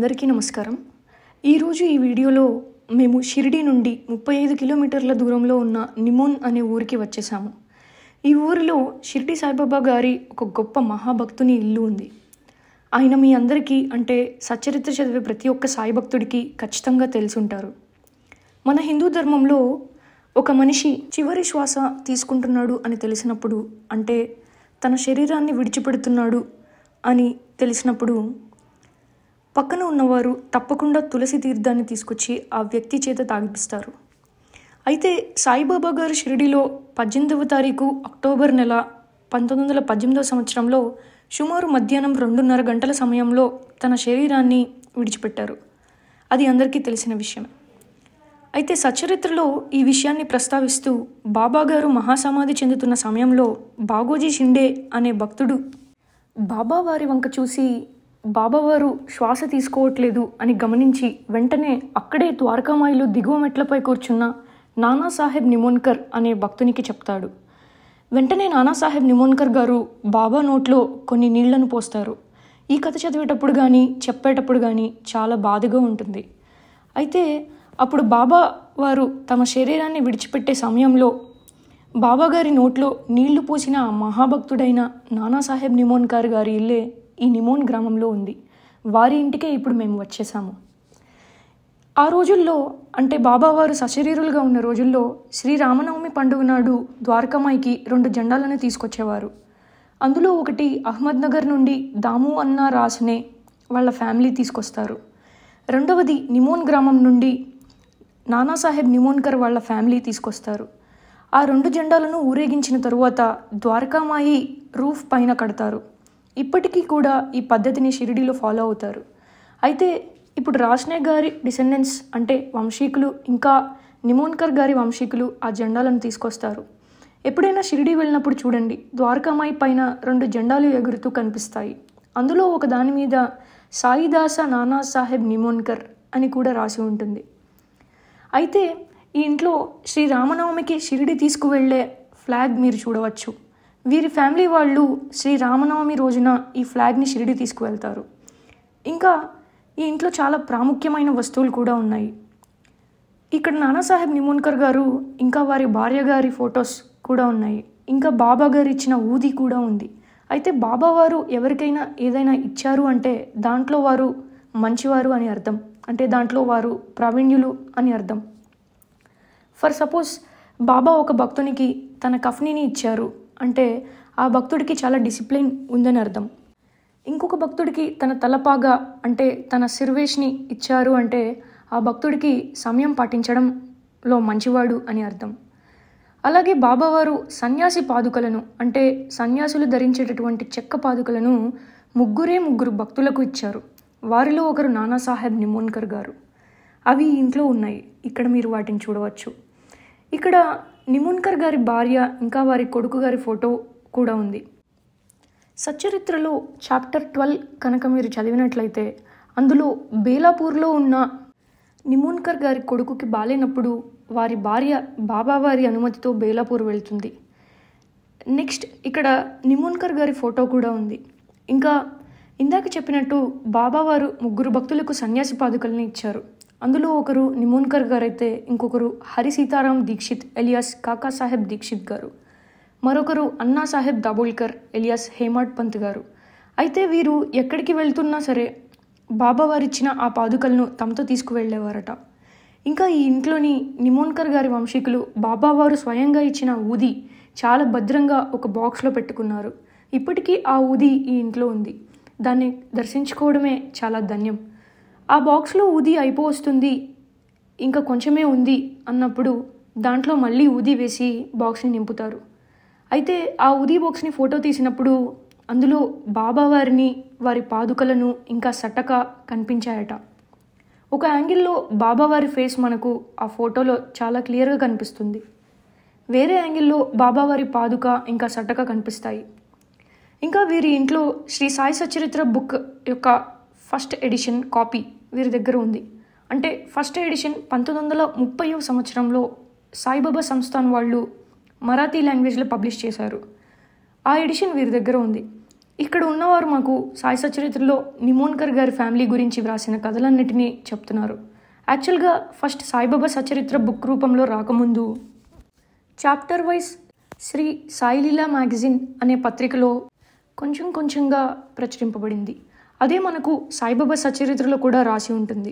అందరికీ నమస్కారం ఈరోజు ఈ వీడియోలో మేము షిరిడి నుండి ముప్పై ఐదు కిలోమీటర్ల దూరంలో ఉన్న నిమోన్ అనే ఊరికి వచ్చేసాము ఈ ఊరిలో షిరిడి సాయిబాబా గారి ఒక గొప్ప మహాభక్తుని ఇల్లు ఉంది ఆయన మీ అందరికీ అంటే సచ్చరిత్ర చదివే ప్రతి ఒక్క సాయి భక్తుడికి ఖచ్చితంగా తెలుసుంటారు మన హిందూ ధర్మంలో ఒక మనిషి చివరి శ్వాస తీసుకుంటున్నాడు అని తెలిసినప్పుడు అంటే తన శరీరాన్ని విడిచిపెడుతున్నాడు అని తెలిసినప్పుడు పక్కన ఉన్నవారు తప్పకుండా తులసి తీర్థాన్ని తీసుకొచ్చి ఆ వ్యక్తి చేత తాగిపిస్తారు అయితే సాయిబాబా గారు షిరిడిలో పద్దెనిమిదవ తారీఖు అక్టోబర్ నెల పంతొమ్మిది వందల పద్దెనిమిదవ సంవత్సరంలో సుమారు మధ్యాహ్నం రెండున్నర గంటల సమయంలో తన శరీరాన్ని విడిచిపెట్టారు అది అందరికీ తెలిసిన విషయం అయితే సచరిత్రలో ఈ విషయాన్ని ప్రస్తావిస్తూ బాబాగారు మహాసమాధి చెందుతున్న సమయంలో బాగోజీ షిండే అనే భక్తుడు బాబావారి వంక చూసి బాబావారు శ్వాస తీసుకోవట్లేదు అని గమనించి వెంటనే అక్కడే ద్వారకామాయిలో దిగువ మెట్లపై కూర్చున్న నానాసాహెబ్ నిమోన్కర్ అనే భక్తునికి చెప్తాడు వెంటనే నానాసాహెబ్ నిమోన్కర్ గారు బాబా నోట్లో కొన్ని నీళ్లను పోస్తారు ఈ కథ చదివేటప్పుడు కానీ చెప్పేటప్పుడు కానీ చాలా బాధగా ఉంటుంది అయితే అప్పుడు బాబా వారు తమ శరీరాన్ని విడిచిపెట్టే సమయంలో బాబాగారి నోట్లో నీళ్లు పోసిన మహాభక్తుడైన నానాసాహెబ్ నిమోన్కర్ గారి ఇల్లే ఈ నిమోన్ గ్రామంలో ఉంది వారి ఇంటికే ఇప్పుడు మేము వచ్చేసాము ఆ రోజుల్లో అంటే బాబావారు సశరీరులుగా ఉన్న రోజుల్లో శ్రీరామనవమి పండుగ నాడు ద్వారకామాయికి రెండు జెండాలను తీసుకొచ్చేవారు అందులో ఒకటి అహ్మద్నగర్ నుండి దాము అన్న రాసునే వాళ్ళ ఫ్యామిలీ తీసుకొస్తారు రెండవది నిమోన్ గ్రామం నుండి నానాసాహెబ్ నిమోన్కర్ వాళ్ళ ఫ్యామిలీ తీసుకొస్తారు ఆ రెండు జెండాలను ఊరేగించిన తరువాత ద్వారకామాయి రూఫ్ పైన కడతారు ఇప్పటికీ కూడా ఈ పద్ధతిని షిరిడీలో ఫాలో అవుతారు అయితే ఇప్పుడు రాష్నే గారి డిసెండెంట్స్ అంటే వంశీకులు ఇంకా నిమోన్కర్ గారి వంశీకులు ఆ జెండాలను తీసుకొస్తారు ఎప్పుడైనా షిరిడీ వెళ్ళినప్పుడు చూడండి ద్వారకామాయి పైన రెండు జెండాలు ఎగురుతూ కనిపిస్తాయి అందులో ఒక దాని మీద సాయిదాస నానా సాహెబ్ నిమోన్కర్ అని కూడా రాసి ఉంటుంది అయితే ఈ ఇంట్లో శ్రీ రామనవమికి షిరిడి తీసుకువెళ్లే ఫ్లాగ్ మీరు చూడవచ్చు వీరి ఫ్యామిలీ వాళ్ళు శ్రీ రామనవమి రోజున ఈ ఫ్లాగ్ని షిరిడి తీసుకువెళ్తారు ఇంకా ఈ ఇంట్లో చాలా ప్రాముఖ్యమైన వస్తువులు కూడా ఉన్నాయి ఇక్కడ నానాసాహెబ్ నిమోన్కర్ గారు ఇంకా వారి భార్య గారి ఫొటోస్ కూడా ఉన్నాయి ఇంకా బాబా గారు ఇచ్చిన ఊది కూడా ఉంది అయితే బాబా వారు ఎవరికైనా ఏదైనా ఇచ్చారు అంటే దాంట్లో వారు మంచివారు అని అర్థం అంటే దాంట్లో వారు ప్రావీణ్యులు అని అర్థం ఫర్ సపోజ్ బాబా ఒక భక్తునికి తన కఫ్నీని ఇచ్చారు అంటే ఆ భక్తుడికి చాలా డిసిప్లిన్ ఉందని అర్థం ఇంకొక భక్తుడికి తన తలపాగా అంటే తన సిర్వేష్ని ఇచ్చారు అంటే ఆ భక్తుడికి సమయం పాటించడంలో మంచివాడు అని అర్థం అలాగే బాబావారు సన్యాసి పాదుకలను అంటే సన్యాసులు ధరించేటటువంటి చెక్క పాదుకలను ముగ్గురే ముగ్గురు భక్తులకు ఇచ్చారు వారిలో ఒకరు నానాసాహెబ్ నిమోన్కర్ గారు అవి ఇంట్లో ఉన్నాయి ఇక్కడ మీరు వాటిని చూడవచ్చు ఇక్కడ నిమున్కర్ గారి భార్య ఇంకా వారి కొడుకు గారి ఫోటో కూడా ఉంది సచరిత్రలో చాప్టర్ ట్వెల్వ్ కనుక మీరు చదివినట్లయితే అందులో బేలాపూర్లో ఉన్న నిమున్కర్ గారి కొడుకుకి బాలేనప్పుడు వారి భార్య బాబావారి అనుమతితో బేలాపూర్ వెళ్తుంది నెక్స్ట్ ఇక్కడ నిమున్కర్ గారి ఫోటో కూడా ఉంది ఇంకా ఇందాక చెప్పినట్టు బాబావారు ముగ్గురు భక్తులకు సన్యాసి పాదుకల్ని ఇచ్చారు అందులో ఒకరు నిమోన్కర్ గారు అయితే ఇంకొకరు హరి సీతారాం దీక్షిత్ ఎలియాస్ కాకాసాహెబ్ దీక్షిత్ గారు మరొకరు అన్నా సాహెబ్ దాబోల్కర్ ఎలియాస్ హేమాడ్ పంత్ గారు అయితే వీరు ఎక్కడికి వెళ్తున్నా సరే బాబా వారిచ్చిన ఆ పాదుకలను తమతో తీసుకువెళ్ళేవారట ఇంకా ఈ ఇంట్లోని నిమోన్కర్ గారి వంశీకులు బాబావారు స్వయంగా ఇచ్చిన ఊది చాలా భద్రంగా ఒక బాక్స్లో పెట్టుకున్నారు ఇప్పటికీ ఆ ఊది ఈ ఇంట్లో ఉంది దాన్ని దర్శించుకోవడమే చాలా ధన్యం ఆ బాక్స్లో ఊది అయిపోస్తుంది ఇంకా కొంచెమే ఉంది అన్నప్పుడు దాంట్లో మళ్ళీ ఊది వేసి బాక్స్ని నింపుతారు అయితే ఆ ఊది బాక్స్ని ఫోటో తీసినప్పుడు అందులో బాబావారిని వారి పాదుకలను ఇంకా సటక కనిపించాయట ఒక యాంగిల్లో బాబావారి ఫేస్ మనకు ఆ ఫోటోలో చాలా క్లియర్గా కనిపిస్తుంది వేరే యాంగిల్లో బాబావారి పాదుక ఇంకా సటక కనిపిస్తాయి ఇంకా వీరి ఇంట్లో శ్రీ సాయి సచరిత్ర బుక్ యొక్క ఫస్ట్ ఎడిషన్ కాపీ వీరి దగ్గర ఉంది అంటే ఫస్ట్ ఎడిషన్ పంతొమ్మిది వందల ముప్పై సంవత్సరంలో సాయిబాబా సంస్థాన్ వాళ్ళు మరాఠీ లాంగ్వేజ్లో పబ్లిష్ చేశారు ఆ ఎడిషన్ వీరి దగ్గర ఉంది ఇక్కడ ఉన్నవారు మాకు సాయి సచరిత్రలో నిమోన్కర్ గారి ఫ్యామిలీ గురించి వ్రాసిన కథలన్నిటినీ చెప్తున్నారు యాక్చువల్గా ఫస్ట్ సాయిబాబా సచరిత్ర బుక్ రూపంలో రాకముందు chapter wise Shri Sai Leela magazine అనే పత్రికలో కొంచెం కొంచెంగా ప్రచురింపబడింది అదే మనకు సాయిబాబా సచరిత్రలో కూడా రాసి ఉంటుంది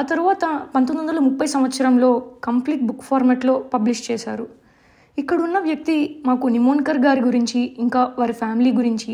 ఆ తర్వాత పంతొమ్మిది వందల ముప్పై సంవత్సరంలో కంప్లీట్ బుక్ ఫార్మాట్లో పబ్లిష్ చేశారు ఇక్కడున్న వ్యక్తి మాకు నిమోన్కర్ గారి గురించి ఇంకా వారి ఫ్యామిలీ గురించి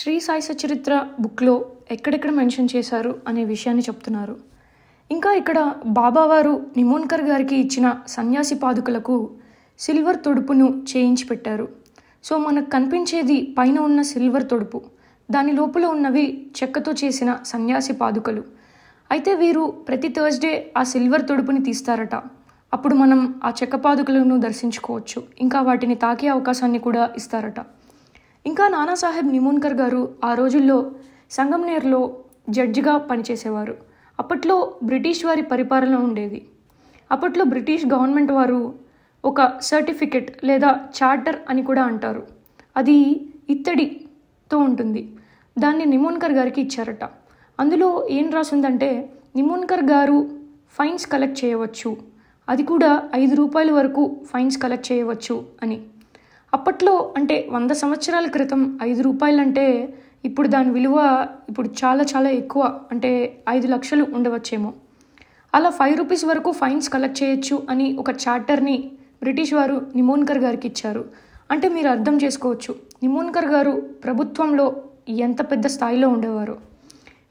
శ్రీ సాయి సచరిత్ర బుక్లో ఎక్కడెక్కడ మెన్షన్ చేశారు అనే విషయాన్ని చెప్తున్నారు ఇంకా ఇక్కడ బాబావారు నిమోన్కర్ గారికి ఇచ్చిన సన్యాసి పాదుకలకు సిల్వర్ తొడుపును చేయించి పెట్టారు సో మనకు కనిపించేది పైన ఉన్న సిల్వర్ తొడుపు దాని లోపల ఉన్నవి చెక్కతో చేసిన సన్యాసి పాదుకలు అయితే వీరు ప్రతి థర్స్డే ఆ సిల్వర్ తొడుపుని తీస్తారట అప్పుడు మనం ఆ చెక్క పాదుకలను దర్శించుకోవచ్చు ఇంకా వాటిని తాకే అవకాశాన్ని కూడా ఇస్తారట ఇంకా నానాసాహెబ్ నిమోన్కర్ గారు ఆ రోజుల్లో సంగంనేర్లో జడ్జిగా పనిచేసేవారు అప్పట్లో బ్రిటిష్ వారి పరిపాలన ఉండేది అప్పట్లో బ్రిటిష్ గవర్నమెంట్ వారు ఒక సర్టిఫికెట్ లేదా చార్టర్ అని కూడా అంటారు అది ఇత్తడితో ఉంటుంది దాన్ని నిమోన్కర్ గారికి ఇచ్చారట అందులో ఏం రాసిందంటే నిమోన్కర్ గారు ఫైన్స్ కలెక్ట్ చేయవచ్చు అది కూడా ఐదు రూపాయల వరకు ఫైన్స్ కలెక్ట్ చేయవచ్చు అని అప్పట్లో అంటే వంద సంవత్సరాల క్రితం ఐదు రూపాయలంటే ఇప్పుడు దాని విలువ ఇప్పుడు చాలా చాలా ఎక్కువ అంటే ఐదు లక్షలు ఉండవచ్చేమో అలా ఫైవ్ రూపీస్ వరకు ఫైన్స్ కలెక్ట్ చేయొచ్చు అని ఒక చార్టర్ని బ్రిటిష్ వారు నిమోన్కర్ గారికి ఇచ్చారు అంటే మీరు అర్థం చేసుకోవచ్చు నిమోన్కర్ గారు ప్రభుత్వంలో ఎంత పెద్ద స్థాయిలో ఉండేవారు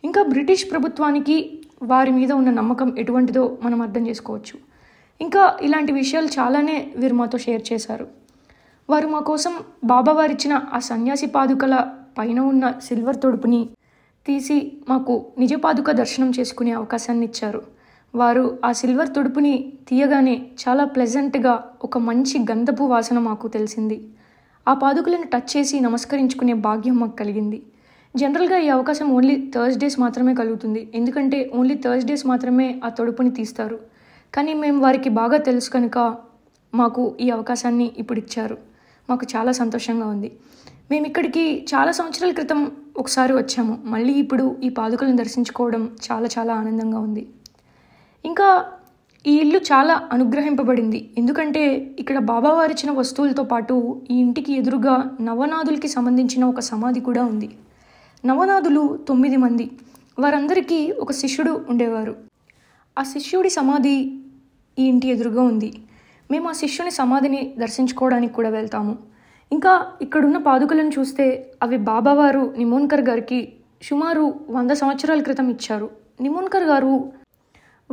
ఇంకా బ్రిటిష్ ప్రభుత్వానికి వారి మీద ఉన్న నమ్మకం ఎటువంటిదో మనం అర్థం చేసుకోవచ్చు ఇంకా ఇలాంటి విషయాలు చాలానే వీరు మాతో షేర్ చేశారు వారు మా కోసం బాబావారిచ్చిన ఆ సన్యాసి పాదుకల పైన ఉన్న సిల్వర్ తొడుపుని తీసి మాకు నిజ పాదుక దర్శనం చేసుకునే అవకాశాన్ని ఇచ్చారు వారు ఆ సిల్వర్ తొడుపుని తీయగానే చాలా ప్లెజెంట్గా ఒక మంచి గంధపు వాసన మాకు తెలిసింది ఆ పాదుకులను టచ్ చేసి నమస్కరించుకునే భాగ్యం మాకు కలిగింది జనరల్గా ఈ అవకాశం ఓన్లీ థర్స్డేస్ మాత్రమే కలుగుతుంది ఎందుకంటే ఓన్లీ థర్స్డేస్ మాత్రమే ఆ తొడుపుని తీస్తారు కానీ మేము వారికి బాగా తెలుసు కనుక మాకు ఈ అవకాశాన్ని ఇప్పుడు ఇచ్చారు మాకు చాలా సంతోషంగా ఉంది మేము ఇక్కడికి చాలా సంవత్సరాల క్రితం ఒకసారి వచ్చాము మళ్ళీ ఇప్పుడు ఈ పాదుకలను దర్శించుకోవడం చాలా చాలా ఆనందంగా ఉంది ఇంకా ఈ ఇల్లు చాలా అనుగ్రహింపబడింది ఎందుకంటే ఇక్కడ బాబావారిచ్చిన వస్తువులతో పాటు ఈ ఇంటికి ఎదురుగా నవనాథులకి సంబంధించిన ఒక సమాధి కూడా ఉంది నవనాథులు తొమ్మిది మంది వారందరికీ ఒక శిష్యుడు ఉండేవారు ఆ శిష్యుడి సమాధి ఈ ఇంటి ఎదురుగా ఉంది మేము ఆ శిష్యుని సమాధిని దర్శించుకోవడానికి కూడా వెళ్తాము ఇంకా ఇక్కడున్న పాదుకలను చూస్తే అవి బాబావారు నిమోన్కర్ గారికి సుమారు వంద సంవత్సరాల క్రితం ఇచ్చారు నిమోన్కర్ గారు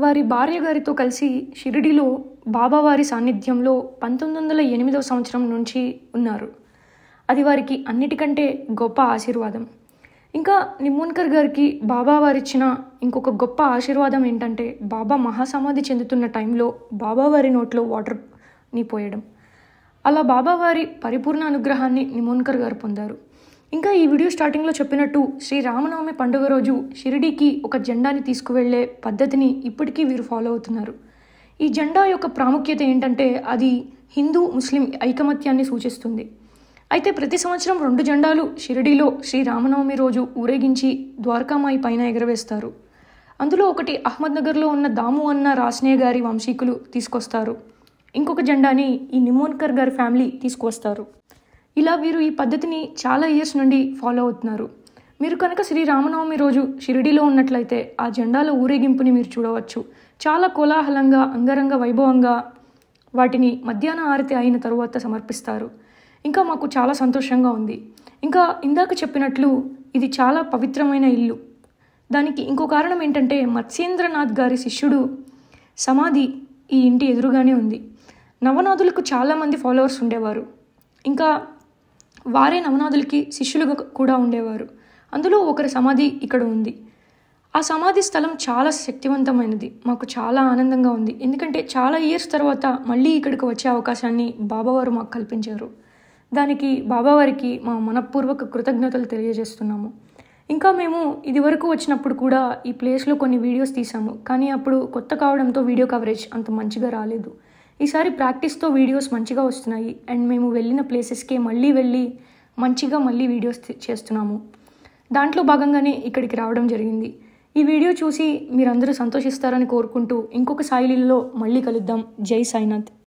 వారి భార్య గారితో కలిసి షిరిడిలో బాబావారి సాన్నిధ్యంలో పంతొమ్మిది వందల ఎనిమిదవ సంవత్సరం నుంచి ఉన్నారు అది వారికి అన్నిటికంటే గొప్ప ఆశీర్వాదం ఇంకా నిమ్మోన్కర్ గారికి బాబా వారిచ్చిన ఇంకొక గొప్ప ఆశీర్వాదం ఏంటంటే బాబా మహాసమాధి చెందుతున్న టైంలో బాబావారి నోట్లో వాటర్ని పోయడం అలా బాబావారి పరిపూర్ణ అనుగ్రహాన్ని నిమోన్కర్ గారు పొందారు ఇంకా ఈ వీడియో స్టార్టింగ్లో చెప్పినట్టు శ్రీ రామనవమి పండుగ రోజు షిరిడీకి ఒక జెండాని తీసుకువెళ్లే పద్ధతిని ఇప్పటికీ వీరు ఫాలో అవుతున్నారు ఈ జెండా యొక్క ప్రాముఖ్యత ఏంటంటే అది హిందూ ముస్లిం ఐకమత్యాన్ని సూచిస్తుంది అయితే ప్రతి సంవత్సరం రెండు జెండాలు షిరిడీలో శ్రీ రామనవమి రోజు ఊరేగించి ద్వారకామాయి పైన ఎగరవేస్తారు అందులో ఒకటి అహ్మద్నగర్లో ఉన్న దాము అన్న రాస్నే గారి వంశీకులు తీసుకొస్తారు ఇంకొక జెండాని ఈ నిమోన్కర్ గారి ఫ్యామిలీ తీసుకువస్తారు ఇలా వీరు ఈ పద్ధతిని చాలా ఇయర్స్ నుండి ఫాలో అవుతున్నారు మీరు కనుక శ్రీరామనవమి రోజు షిరిడిలో ఉన్నట్లయితే ఆ జెండాల ఊరేగింపుని మీరు చూడవచ్చు చాలా కోలాహలంగా అంగరంగ వైభవంగా వాటిని మధ్యాహ్న ఆరతి అయిన తరువాత సమర్పిస్తారు ఇంకా మాకు చాలా సంతోషంగా ఉంది ఇంకా ఇందాక చెప్పినట్లు ఇది చాలా పవిత్రమైన ఇల్లు దానికి ఇంకో కారణం ఏంటంటే మత్స్యేంద్రనాథ్ గారి శిష్యుడు సమాధి ఈ ఇంటి ఎదురుగానే ఉంది నవనాథులకు చాలామంది ఫాలోవర్స్ ఉండేవారు ఇంకా వారే నవనాథులకి శిష్యులుగా కూడా ఉండేవారు అందులో ఒకరి సమాధి ఇక్కడ ఉంది ఆ సమాధి స్థలం చాలా శక్తివంతమైనది మాకు చాలా ఆనందంగా ఉంది ఎందుకంటే చాలా ఇయర్స్ తర్వాత మళ్ళీ ఇక్కడికి వచ్చే అవకాశాన్ని బాబావారు మాకు కల్పించారు దానికి బాబావారికి మా మనపూర్వక కృతజ్ఞతలు తెలియజేస్తున్నాము ఇంకా మేము ఇది వరకు వచ్చినప్పుడు కూడా ఈ ప్లేస్లో కొన్ని వీడియోస్ తీసాము కానీ అప్పుడు కొత్త కావడంతో వీడియో కవరేజ్ అంత మంచిగా రాలేదు ఈసారి ప్రాక్టీస్తో వీడియోస్ మంచిగా వస్తున్నాయి అండ్ మేము వెళ్ళిన ప్లేసెస్కే మళ్ళీ వెళ్ళి మంచిగా మళ్ళీ వీడియోస్ చేస్తున్నాము దాంట్లో భాగంగానే ఇక్కడికి రావడం జరిగింది ఈ వీడియో చూసి మీరందరూ సంతోషిస్తారని కోరుకుంటూ ఇంకొక సాయిలీలలో మళ్ళీ కలుద్దాం జై సాయినాథ్